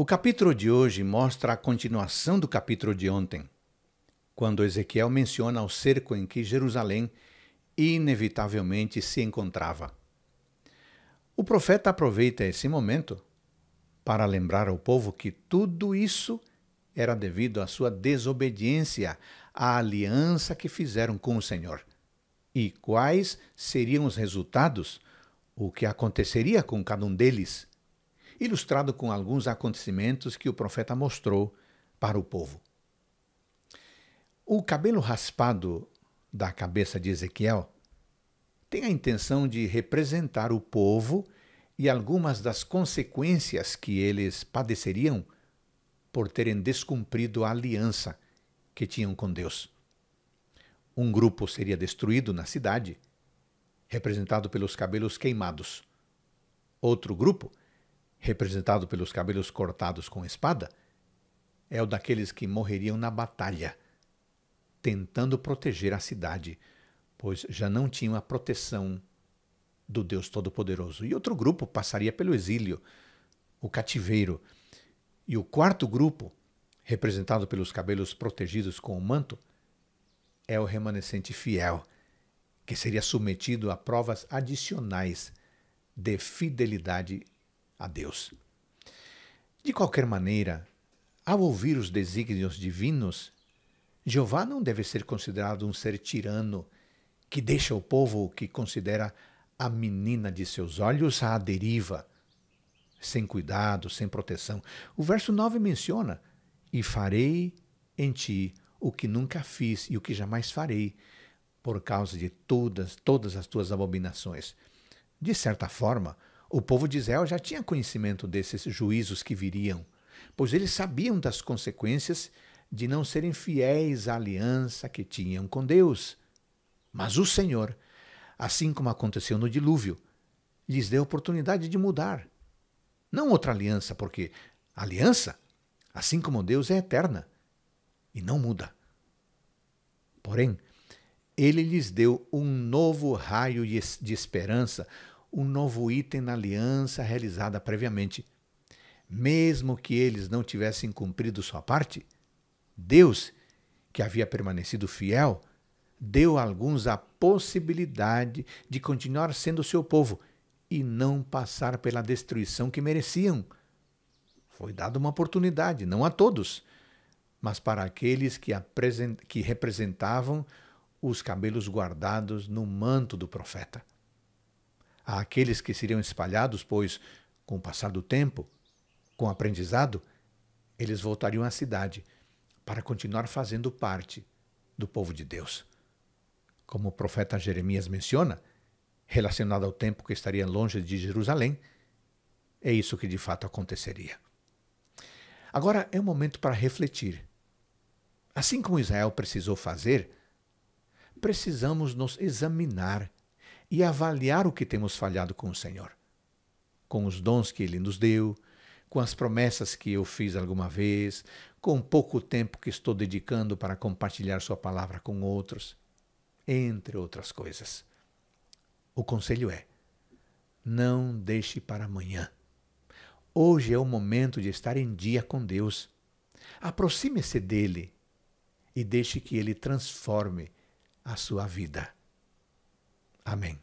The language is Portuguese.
O capítulo de hoje mostra a continuação do capítulo de ontem, quando Ezequiel menciona o cerco em que Jerusalém inevitavelmente se encontrava. O profeta aproveita esse momento para lembrar ao povo que tudo isso era devido à sua desobediência à aliança que fizeram com o Senhor. E quais seriam os resultados? O que aconteceria com cada um deles? ilustrado com alguns acontecimentos que o profeta mostrou para o povo. O cabelo raspado da cabeça de Ezequiel tem a intenção de representar o povo e algumas das consequências que eles padeceriam por terem descumprido a aliança que tinham com Deus. Um grupo seria destruído na cidade, representado pelos cabelos queimados. Outro grupo representado pelos cabelos cortados com espada, é o daqueles que morreriam na batalha, tentando proteger a cidade, pois já não tinham a proteção do Deus Todo-Poderoso. E outro grupo passaria pelo exílio, o cativeiro. E o quarto grupo, representado pelos cabelos protegidos com o manto, é o remanescente fiel, que seria submetido a provas adicionais de fidelidade a Deus. De qualquer maneira, ao ouvir os desígnios divinos, Jeová não deve ser considerado um ser tirano que deixa o povo que considera a menina de seus olhos à deriva, sem cuidado, sem proteção. O verso 9 menciona: E farei em ti o que nunca fiz e o que jamais farei, por causa de todas, todas as tuas abominações. De certa forma, o povo de Israel já tinha conhecimento desses juízos que viriam, pois eles sabiam das consequências de não serem fiéis à aliança que tinham com Deus. Mas o Senhor, assim como aconteceu no dilúvio, lhes deu a oportunidade de mudar. Não outra aliança, porque a aliança, assim como Deus, é eterna e não muda. Porém, ele lhes deu um novo raio de esperança, um novo item na aliança realizada previamente. Mesmo que eles não tivessem cumprido sua parte, Deus, que havia permanecido fiel, deu a alguns a possibilidade de continuar sendo seu povo e não passar pela destruição que mereciam. Foi dada uma oportunidade, não a todos, mas para aqueles que, que representavam os cabelos guardados no manto do profeta àqueles que seriam espalhados, pois, com o passar do tempo, com o aprendizado, eles voltariam à cidade para continuar fazendo parte do povo de Deus. Como o profeta Jeremias menciona, relacionado ao tempo que estaria longe de Jerusalém, é isso que de fato aconteceria. Agora é o momento para refletir. Assim como Israel precisou fazer, precisamos nos examinar e avaliar o que temos falhado com o Senhor, com os dons que Ele nos deu, com as promessas que eu fiz alguma vez, com o pouco tempo que estou dedicando para compartilhar Sua palavra com outros, entre outras coisas. O conselho é: não deixe para amanhã. Hoje é o momento de estar em dia com Deus. Aproxime-se dele e deixe que ele transforme a sua vida. Amén.